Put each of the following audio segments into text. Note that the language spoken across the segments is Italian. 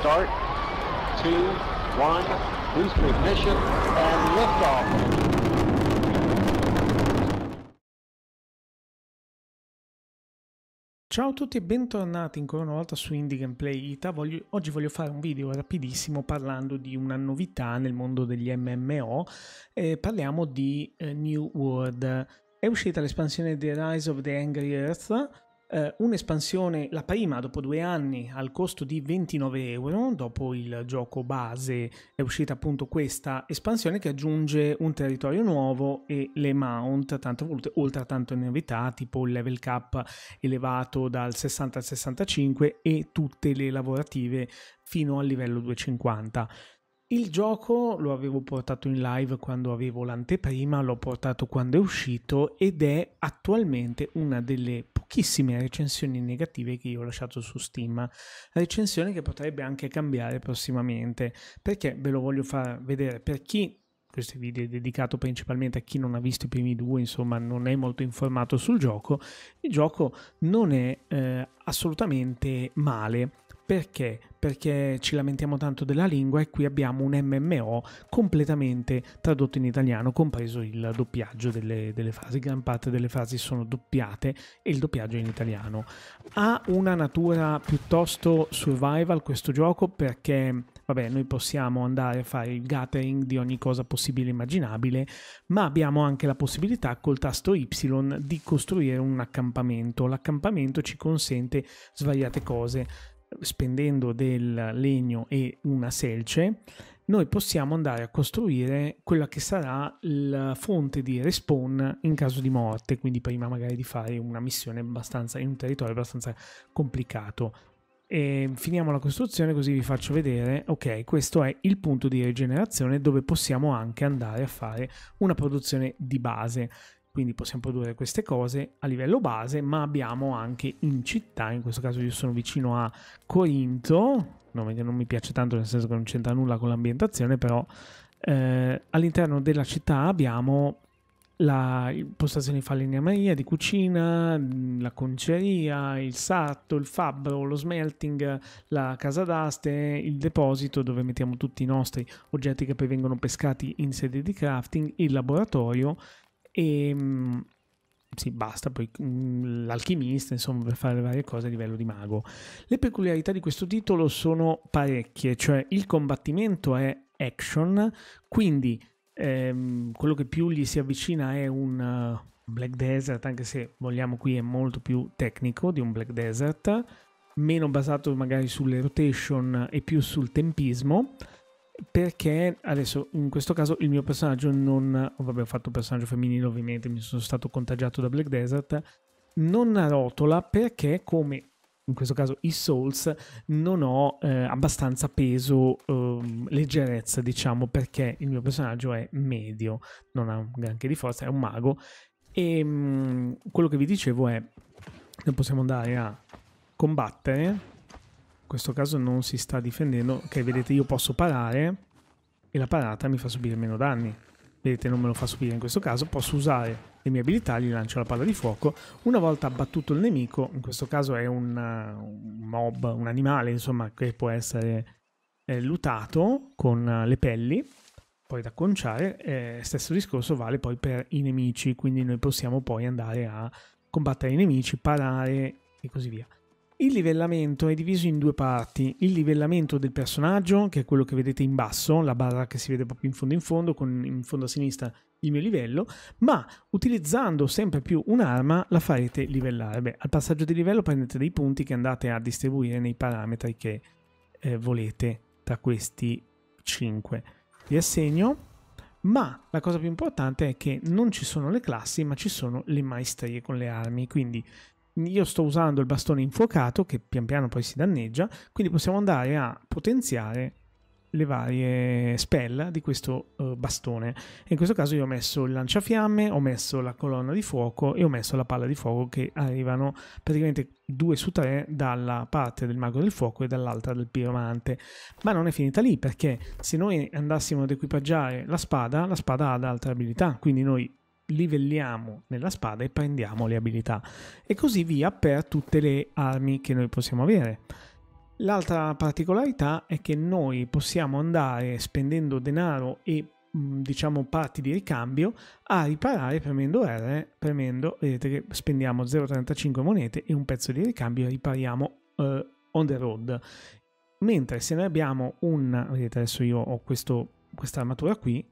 start, two, one, boost ignition, and liftoff. Ciao a tutti e bentornati ancora una volta su Indie Gameplay Ita. Voglio, oggi voglio fare un video rapidissimo parlando di una novità nel mondo degli MMO. Eh, parliamo di eh, New World. È uscita l'espansione The Rise of the Angry Earth eh, un'espansione, la prima dopo due anni al costo di 29 euro, dopo il gioco base è uscita appunto questa espansione che aggiunge un territorio nuovo e le mount tanto volute, oltre a tante novità tipo il level cap elevato dal 60 al 65 e tutte le lavorative fino al livello 250. Il gioco lo avevo portato in live quando avevo l'anteprima, l'ho portato quando è uscito ed è attualmente una delle pochissime recensioni negative che io ho lasciato su Steam, recensione che potrebbe anche cambiare prossimamente, perché ve lo voglio far vedere per chi questo video è dedicato principalmente a chi non ha visto i primi due, insomma non è molto informato sul gioco, il gioco non è eh, assolutamente male, perché? Perché ci lamentiamo tanto della lingua e qui abbiamo un MMO completamente tradotto in italiano, compreso il doppiaggio delle, delle frasi. Gran parte delle frasi sono doppiate e il doppiaggio è in italiano. Ha una natura piuttosto survival questo gioco perché vabbè, noi possiamo andare a fare il gathering di ogni cosa possibile e immaginabile, ma abbiamo anche la possibilità col tasto Y di costruire un accampamento. L'accampamento ci consente svariate cose spendendo del legno e una selce, noi possiamo andare a costruire quella che sarà la fonte di respawn in caso di morte, quindi prima magari di fare una missione abbastanza in un territorio abbastanza complicato. E finiamo la costruzione così vi faccio vedere, ok, questo è il punto di rigenerazione dove possiamo anche andare a fare una produzione di base quindi possiamo produrre queste cose a livello base, ma abbiamo anche in città, in questo caso io sono vicino a Corinto, nome che non mi piace tanto nel senso che non c'entra nulla con l'ambientazione, però eh, all'interno della città abbiamo la postazione di falegnameria, di cucina, mm, la conceria, il sarto, il fabbro, lo smelting, la casa d'aste, il deposito dove mettiamo tutti i nostri oggetti che poi vengono pescati in sede di crafting, il laboratorio e ehm, sì, basta, poi mm, l'alchimista, insomma, per fare le varie cose a livello di mago. Le peculiarità di questo titolo sono parecchie, cioè il combattimento è action, quindi ehm, quello che più gli si avvicina è un uh, Black Desert, anche se vogliamo qui è molto più tecnico di un Black Desert, meno basato magari sulle rotation e più sul tempismo perché adesso in questo caso il mio personaggio non vabbè ho fatto un personaggio femminile ovviamente mi sono stato contagiato da Black Desert non rotola perché come in questo caso i Souls non ho eh, abbastanza peso eh, leggerezza diciamo perché il mio personaggio è medio non ha un granché di forza è un mago e ehm, mh, quello che vi dicevo è noi possiamo andare a combattere questo caso non si sta difendendo. Ok, vedete, io posso parare e la parata mi fa subire meno danni. Vedete, non me lo fa subire in questo caso. Posso usare le mie abilità, gli lancio la palla di fuoco. Una volta abbattuto il nemico, in questo caso è una, un mob, un animale, insomma, che può essere eh, lutato con eh, le pelli, poi da conciare. Eh, stesso discorso vale poi per i nemici, quindi noi possiamo poi andare a combattere i nemici, parare e così via. Il livellamento è diviso in due parti, il livellamento del personaggio, che è quello che vedete in basso, la barra che si vede proprio in fondo in fondo, con in fondo a sinistra il mio livello, ma utilizzando sempre più un'arma la farete livellare. Beh, al passaggio di livello prendete dei punti che andate a distribuire nei parametri che eh, volete tra questi 5. Vi assegno ma la cosa più importante è che non ci sono le classi ma ci sono le maestrie con le armi quindi io sto usando il bastone infuocato che pian piano poi si danneggia, quindi possiamo andare a potenziare le varie spell di questo uh, bastone. in questo caso io ho messo il lanciafiamme, ho messo la colonna di fuoco e ho messo la palla di fuoco che arrivano praticamente due su tre dalla parte del mago del fuoco e dall'altra del piromante. Ma non è finita lì perché se noi andassimo ad equipaggiare la spada, la spada ha ad altre abilità, quindi noi livelliamo nella spada e prendiamo le abilità e così via per tutte le armi che noi possiamo avere. L'altra particolarità è che noi possiamo andare spendendo denaro e mm, diciamo parti di ricambio a riparare premendo R, premendo, vedete che spendiamo 0,35 monete e un pezzo di ricambio ripariamo eh, on the road. Mentre se noi abbiamo un, vedete adesso io ho questa armatura qui,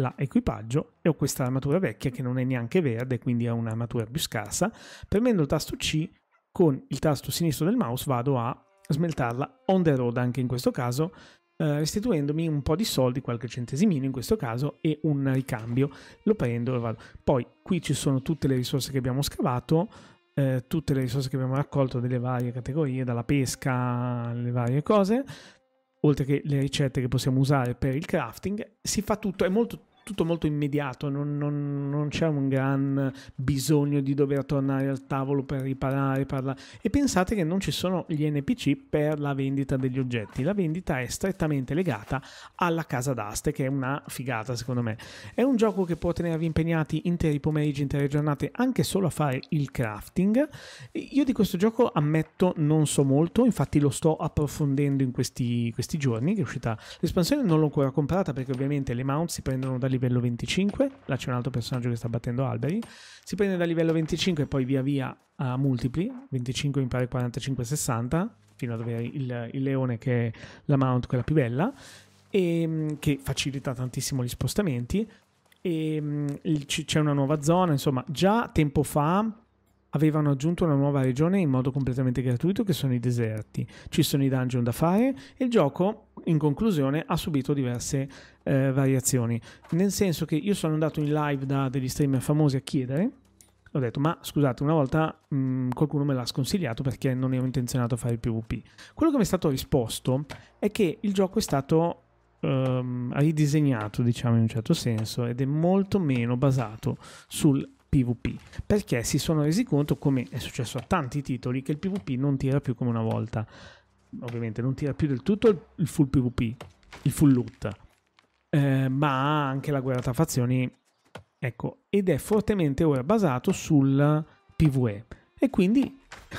la equipaggio e ho questa armatura vecchia che non è neanche verde, quindi è un'armatura più scarsa. Premendo il tasto C con il tasto sinistro del mouse vado a smeltarla on the road anche in questo caso, eh, restituendomi un po' di soldi, qualche centesimino in questo caso, e un ricambio. Lo prendo e vado. Poi qui ci sono tutte le risorse che abbiamo scavato, eh, tutte le risorse che abbiamo raccolto delle varie categorie, dalla pesca, le varie cose oltre che le ricette che possiamo usare per il crafting, si fa tutto, è molto tutto molto immediato, non, non, non, c'è un gran bisogno di dover tornare al tavolo per riparare, parlare. E pensate che non ci sono gli NPC per la vendita degli oggetti, la vendita è strettamente legata alla casa d'aste, che è una figata secondo me. È un gioco che può tenervi impegnati interi pomeriggi, intere giornate, anche solo a fare il crafting. Io di questo gioco ammetto non so molto, infatti lo sto approfondendo in questi, questi giorni che è uscita l'espansione, non l'ho ancora comprata perché ovviamente le mount si prendono dalle livello 25, là c'è un altro personaggio che sta battendo alberi, si prende da livello 25 e poi via via a multipli, 25 impari 45 60, fino ad avere il, il leone che è la mount quella più bella, e, ehm, che facilita tantissimo gli spostamenti, e ehm, c'è una nuova zona, insomma già tempo fa avevano aggiunto una nuova regione in modo completamente gratuito che sono i deserti. Ci sono i dungeon da fare e il gioco in conclusione ha subito diverse eh, variazioni. Nel senso che io sono andato in live da degli streamer famosi a chiedere ho detto ma scusate una volta mh, qualcuno me l'ha sconsigliato perché non ero intenzionato a fare il PvP quello che mi è stato risposto è che il gioco è stato um, ehm, ridisegnato diciamo in un certo senso ed è molto meno basato sul PvP, perché si sono resi conto, come è successo a tanti titoli, che il PvP non tira più come una volta. Ovviamente non tira più del tutto il full PvP, il full loot, eh, ma anche la guerra tra fazioni, ecco, ed è fortemente ora basato sul PvE. E quindi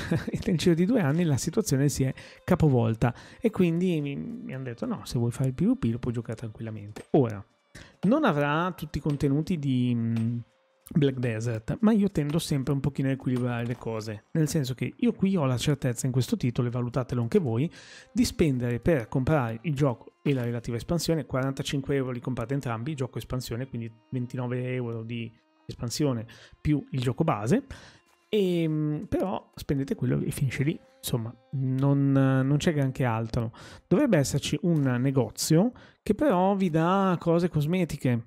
nel giro di due anni la situazione si è capovolta e quindi mi, mi hanno detto no, se vuoi fare il PvP lo puoi giocare tranquillamente. Ora, non avrà tutti i contenuti di Black Desert, ma io tendo sempre un pochino a equilibrare le cose, nel senso che io qui ho la certezza in questo titolo, e valutatelo anche voi, di spendere per comprare il gioco e la relativa espansione, 45 euro li comprate entrambi, gioco espansione, quindi 29 euro di espansione più il gioco base, e, ehm, però spendete quello e finisce lì, insomma non, non c'è granché altro. Dovrebbe esserci un negozio che però vi dà cose cosmetiche,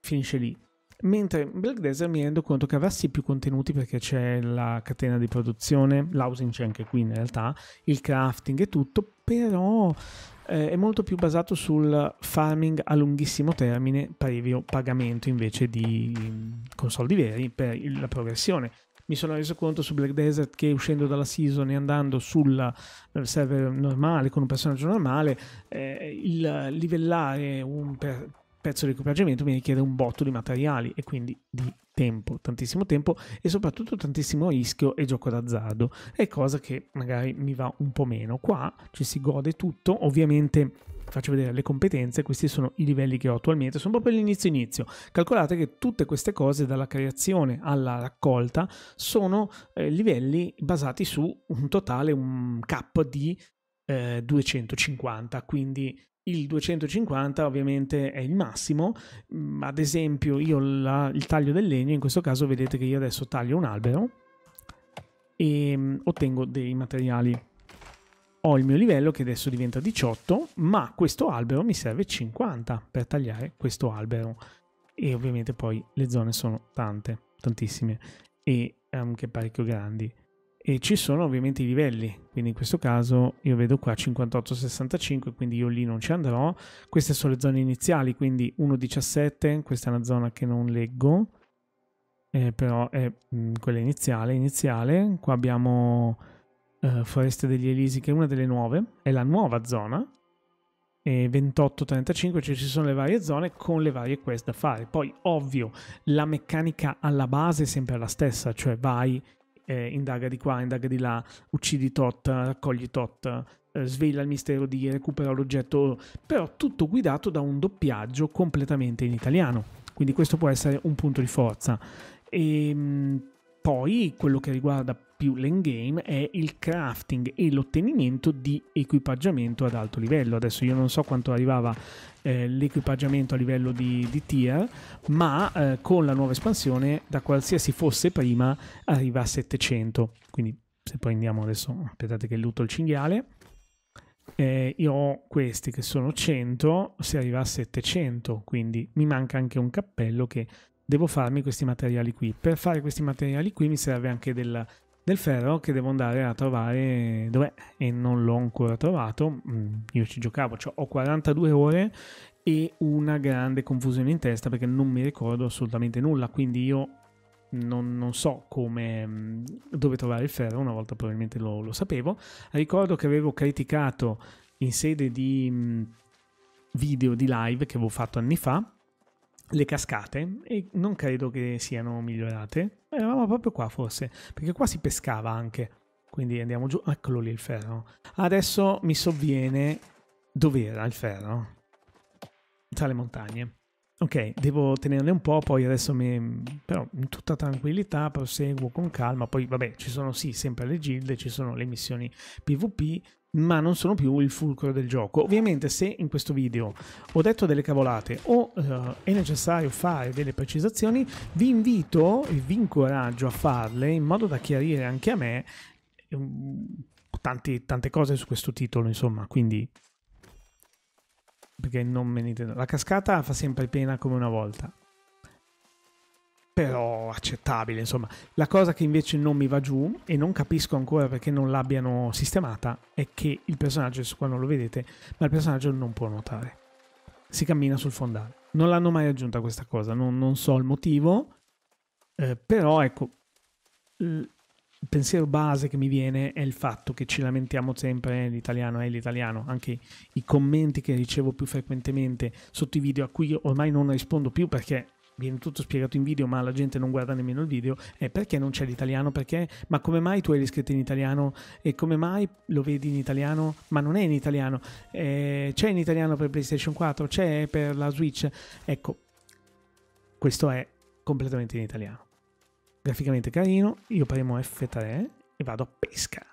finisce lì Mentre in Black Desert mi rendo conto che avrà sì più contenuti perché c'è la catena di produzione, l'housing c'è anche qui in realtà, il crafting e tutto, però eh, è molto più basato sul farming a lunghissimo termine, previo pagamento invece di con soldi veri per la progressione. Mi sono reso conto su Black Desert che uscendo dalla season e andando sul eh, server normale con un personaggio normale, eh, il livellare un per, pezzo di equipaggiamento mi richiede un botto di materiali e quindi di tempo, tantissimo tempo e soprattutto tantissimo rischio e gioco d'azzardo. È cosa che magari mi va un po' meno. Qua ci si gode tutto, ovviamente faccio vedere le competenze, questi sono i livelli che ho attualmente, sono proprio l'inizio inizio. Calcolate che tutte queste cose, dalla creazione alla raccolta, sono eh, livelli basati su un totale, un cap di 250, eh, quindi il 250 ovviamente è il massimo, mm, ad esempio io la, il taglio del legno, in questo caso vedete che io adesso taglio un albero e mm, ottengo dei materiali. Ho il mio livello che adesso diventa 18, ma questo albero mi serve 50 per tagliare questo albero. E ovviamente poi le zone sono tante, tantissime e anche ehm, parecchio grandi e ci sono ovviamente i livelli, quindi in questo caso io vedo qua 58-65, quindi io lì non ci andrò. Queste sono le zone iniziali, quindi 1-17, questa è una zona che non leggo, eh, però è mh, mm, quella iniziale, iniziale. Qua abbiamo eh, Foreste degli Elisi, che è una delle nuove, è la nuova zona, 28-35, cioè ci sono le varie zone con le varie quest da fare. Poi, ovvio, la meccanica alla base è sempre la stessa, cioè vai eh, indaga di qua, indaga di là, uccidi tot, raccogli tot, eh, svela il mistero di recupera l'oggetto, però tutto guidato da un doppiaggio completamente in italiano. Quindi questo può essere un punto di forza. E, ehm, poi quello che riguarda più l'endgame è il crafting e l'ottenimento di equipaggiamento ad alto livello. Adesso io non so quanto arrivava eh, l'equipaggiamento a livello di, di tier, ma eh, con la nuova espansione da qualsiasi fosse prima arriva a 700. Quindi se poi andiamo adesso, aspettate che lutto il cinghiale. Eh, io ho questi che sono 100, si arriva a 700, quindi mi manca anche un cappello che devo farmi questi materiali qui. Per fare questi materiali qui mi serve anche del, del ferro che devo andare a trovare dov'è e non l'ho ancora trovato. Mm, io ci giocavo, cioè ho 42 ore e una grande confusione in testa perché non mi ricordo assolutamente nulla, quindi io non, non, so come mm, dove trovare il ferro, una volta probabilmente lo, lo sapevo. Ricordo che avevo criticato in sede di mm, video di live che avevo fatto anni fa le cascate e non credo che siano migliorate. Eravamo proprio qua forse, perché qua si pescava anche. Quindi andiamo giù, eccolo lì il ferro. Adesso mi sovviene dove era il ferro? Tra le montagne. Ok, devo tenerle un po', poi adesso mi... però in tutta tranquillità proseguo con calma, poi vabbè ci sono sì sempre le gilde, ci sono le missioni PvP, ma non sono più il fulcro del gioco. Ovviamente se in questo video ho detto delle cavolate o uh, è necessario fare delle precisazioni, vi invito e vi incoraggio a farle in modo da chiarire anche a me um, tanti, tante cose su questo titolo, insomma, quindi perché non me ne intendo. La cascata fa sempre pena come una volta però accettabile, insomma. La cosa che invece non mi va giù e non capisco ancora perché non l'abbiano sistemata è che il personaggio, adesso qua non lo vedete, ma il personaggio non può nuotare. Si cammina sul fondale. Non l'hanno mai aggiunta questa cosa, non, non so il motivo, eh, però ecco, il pensiero base che mi viene è il fatto che ci lamentiamo sempre eh, l'italiano è l'italiano, anche i commenti che ricevo più frequentemente sotto i video a cui ormai non rispondo più perché viene tutto spiegato in video, ma la gente non guarda nemmeno il video, è perché non c'è l'italiano? Perché? Ma come mai tu hai le in italiano? E come mai lo vedi in italiano? Ma non è in italiano. Eh, c'è in italiano per PlayStation 4, c'è per la Switch. Ecco, questo è completamente in italiano. Graficamente carino, io premo F3 e vado a pesca.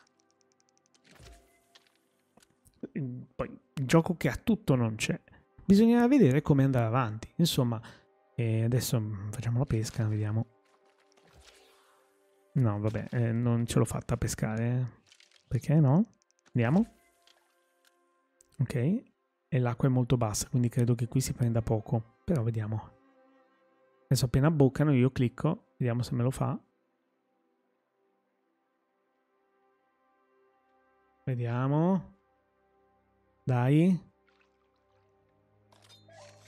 Mm, poi il gioco che ha tutto non c'è. Bisognerà vedere come andare avanti. Insomma, e adesso mm, facciamo la pesca, vediamo. No, vabbè, eh, non ce l'ho fatta a pescare. Eh. Perché no? Andiamo. Ok. E l'acqua è molto bassa, quindi credo che qui si prenda poco. Però vediamo. Adesso appena boccano io clicco, vediamo se me lo fa. Vediamo. Dai.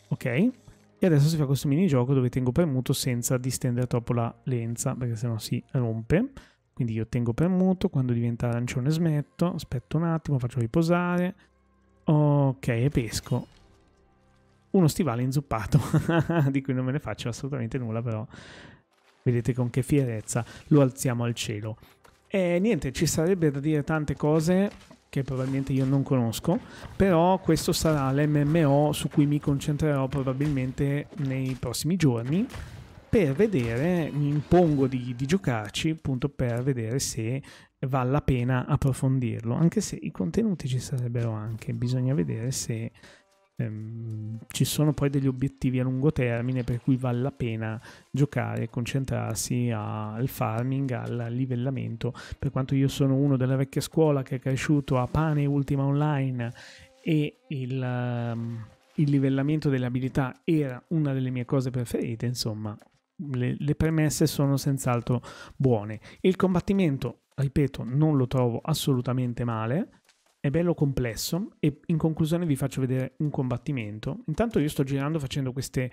Ok. E adesso si fa questo minigioco dove tengo premuto senza distendere troppo la lenza, perché sennò si rompe. Quindi io tengo premuto, quando diventa arancione smetto, aspetto un attimo, faccio riposare. Ok, e pesco. Uno stivale inzuppato, di cui non me ne faccio assolutamente nulla, però vedete con che fierezza lo alziamo al cielo. E eh, niente, ci sarebbe da dire tante cose, che probabilmente io non conosco, però questo sarà l'MMO su cui mi concentrerò probabilmente nei prossimi giorni per vedere, mi impongo di, di giocarci appunto per vedere se vale la pena approfondirlo, anche se i contenuti ci sarebbero anche, bisogna vedere se Ehm, ci sono poi degli obiettivi a lungo termine per cui vale la pena giocare e concentrarsi al farming, al livellamento. Per quanto io sono uno della vecchia scuola che è cresciuto a pane ultima online e il, um, il livellamento delle abilità era una delle mie cose preferite, insomma, le, le, premesse sono senz'altro buone. Il combattimento, ripeto, non lo trovo assolutamente male è bello complesso e in conclusione vi faccio vedere un combattimento. Intanto io sto girando facendo queste,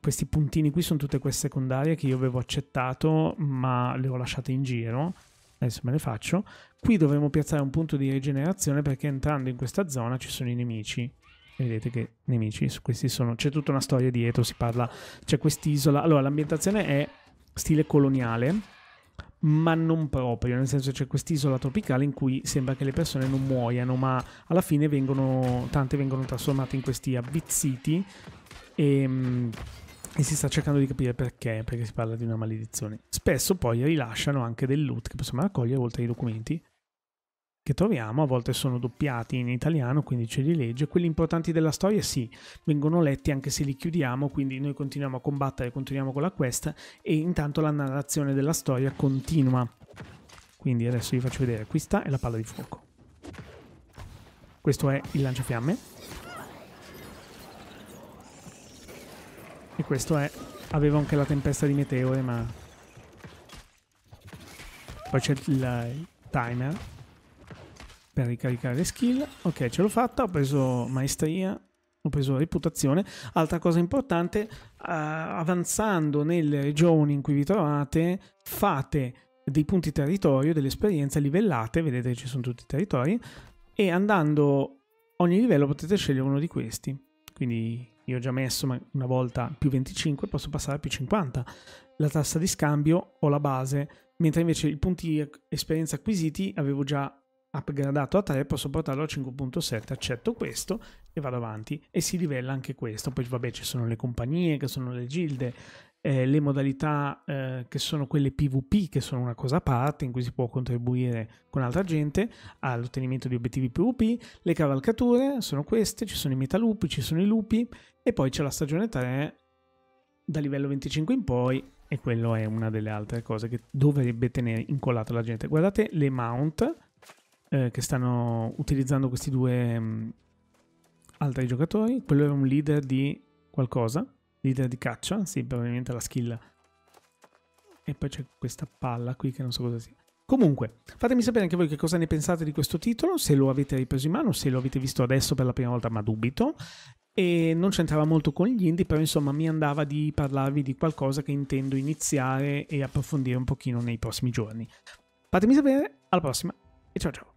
questi puntini qui, sono tutte queste secondarie che io avevo accettato ma le ho lasciate in giro. Adesso me le faccio. Qui dovremo piazzare un punto di rigenerazione perché entrando in questa zona ci sono i nemici. vedete che nemici, questi sono... C'è tutta una storia dietro, si parla... C'è quest'isola... Allora, l'ambientazione è stile coloniale ma non proprio, nel senso c'è quest'isola tropicale in cui sembra che le persone non muoiano, ma alla fine vengono, tante vengono trasformate in questi abbizziti e, mm, e, si sta cercando di capire perché, perché si parla di una maledizione. Spesso poi rilasciano anche del loot che possiamo raccogliere oltre ai documenti che troviamo, a volte sono doppiati in italiano, quindi ce li legge. Quelli importanti della storia sì, vengono letti anche se li chiudiamo, quindi noi continuiamo a combattere, continuiamo con la quest e intanto la narrazione della storia continua. Quindi adesso vi faccio vedere, questa è la palla di fuoco. Questo è il lanciafiamme. E questo è... aveva anche la tempesta di meteore, ma... Poi c'è il timer per ricaricare le skill. Ok, ce l'ho fatta, ho preso maestria, ho preso reputazione. Altra cosa importante, eh, avanzando nelle regioni in cui vi trovate, fate dei punti territorio, delle esperienze livellate, vedete che ci sono tutti i territori, e andando ogni livello potete scegliere uno di questi. Quindi io ho già messo una volta più 25, posso passare a più 50. La tassa di scambio o la base, mentre invece i punti esperienza acquisiti avevo già upgradato a 3 posso portarlo a 5.7 accetto questo e vado avanti e si livella anche questo poi vabbè ci sono le compagnie che sono le gilde eh, le modalità eh, che sono quelle PvP, che sono una cosa a parte, in cui si può contribuire con altra gente all'ottenimento di obiettivi PvP, le cavalcature sono queste, ci sono i metalupi, ci sono i lupi, e poi c'è la stagione 3 da livello 25 in poi, e quello è una delle altre cose che dovrebbe tenere incollata la gente. Guardate le mount, eh, che stanno utilizzando questi due mh, mm, altri giocatori. Quello era un leader di qualcosa, leader di caccia, sì, probabilmente la skill. E poi c'è questa palla qui che non so cosa sia. Comunque, fatemi sapere anche voi che cosa ne pensate di questo titolo, se lo avete ripreso in mano, se lo avete visto adesso per la prima volta, ma dubito. E non c'entrava molto con gli indie, però insomma mi andava di parlarvi di qualcosa che intendo iniziare e approfondire un pochino nei prossimi giorni. Fatemi sapere, alla prossima e ciao ciao!